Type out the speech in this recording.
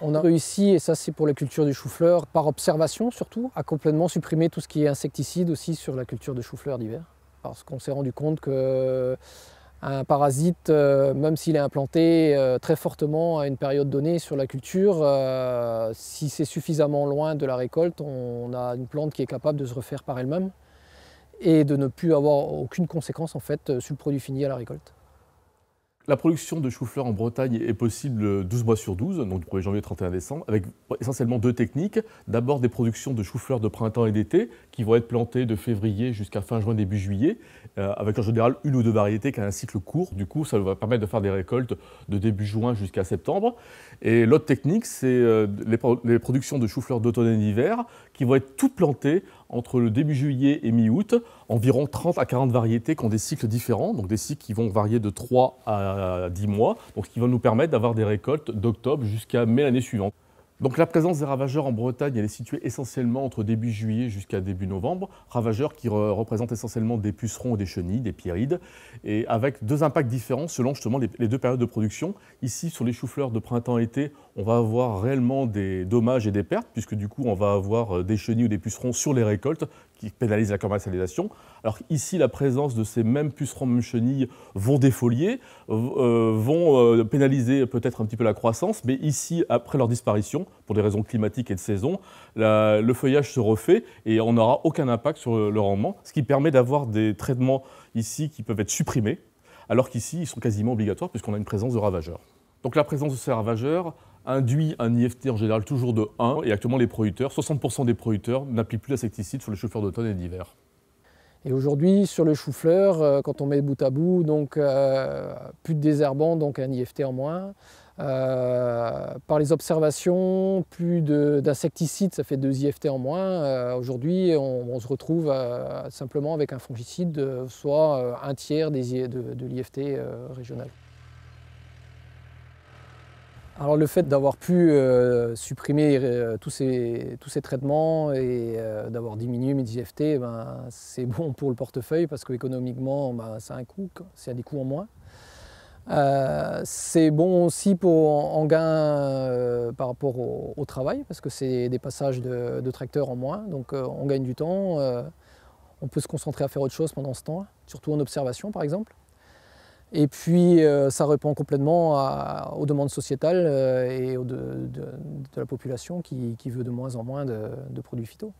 On a réussi, et ça c'est pour la culture du chou-fleur, par observation surtout, à complètement supprimer tout ce qui est insecticide aussi sur la culture de chou-fleur d'hiver. Parce qu'on s'est rendu compte que un parasite, euh, même s'il est implanté euh, très fortement à une période donnée sur la culture, euh, si c'est suffisamment loin de la récolte, on, on, a une plante qui est capable de se refaire par elle-même et de ne plus avoir aucune conséquence en fait sur le produit fini à la récolte. La production de chou-fleur en Bretagne est possible 12 euh, mois sur 12, donc du 1er janvier au 31 décembre, avec essentiellement deux techniques. D'abord des productions de chou-fleur de printemps et d'été, qui vont être plantées de février jusqu'à fin juin, début juillet, euh, avec en général une ou deux variétés qui ont un cycle court. Du coup, ça va permettre de faire des récoltes de début juin jusqu'à septembre. Et l'autre technique, c'est euh, les, les productions de chou-fleur d'automne et d'hiver, qui vont être toutes plantées entre le début juillet et mi-août, environ 30 à 40 variétés qui ont des cycles différents, donc des cycles qui vont varier de 3 à 10 mois, donc ce qui va nous permettre d'avoir des récoltes d'octobre jusqu'à mai l'année suivante. Donc la présence des ravageurs en Bretagne, elle est située essentiellement entre début juillet jusqu'à début novembre. Ravageurs qui représentent essentiellement des pucerons et des chenilles, des pierrides, et avec deux impacts différents selon justement les, les deux périodes de production. Ici, sur les choux-fleurs de printemps-été, on va avoir réellement des dommages et des pertes, puisque du coup, on va avoir euh, des chenilles ou des pucerons sur les récoltes qui pénalise la commercialisation. Alors ici, la présence de ces mêmes pucerons, mêmes chenilles vont défolier, euh, vont euh, pénaliser peut-être un petit peu la croissance, mais ici, après leur disparition, pour des raisons climatiques et de saison, le feuillage se refait et on n'aura aucun impact sur le rendement, ce qui permet d'avoir des traitements ici qui peuvent être supprimés, alors qu'ici, ils sont quasiment obligatoires puisqu'on a une présence de ravageurs. Donc la présence de ces ravageurs induit un IFT en général toujours de 1 et actuellement les producteurs, 60% des producteurs n'appliquent plus d'insecticides sur les chauffeurs d'automne et d'hiver. Et aujourd'hui, sur le chou-fleur, euh, quand on met bout à bout, donc euh, plus de désherbants, donc un IFT en moins. Euh, par les observations, plus d'insecticides, ça fait deux IFT en moins. aujourd'hui, on, se retrouve simplement avec un fongicide, soit un tiers des, de, de l'IFT régional. Alors le fait d'avoir pu euh, supprimer euh, tous, ces, tous ces traitements et euh, d'avoir diminué mes IFT, ben, c'est bon pour le portefeuille parce qu'économiquement, ben, un coût, c'est à des coûts en moins. c'est bon aussi pour, en, gain par rapport au, travail parce que c'est des passages de, tracteurs en moins, donc on gagne du temps, on peut se concentrer à faire autre chose pendant ce temps, surtout en observation par exemple. Et puis, euh, ça répond complètement aux demandes sociétales euh, et de, la population qui, veut de moins en moins de, de produits phyto.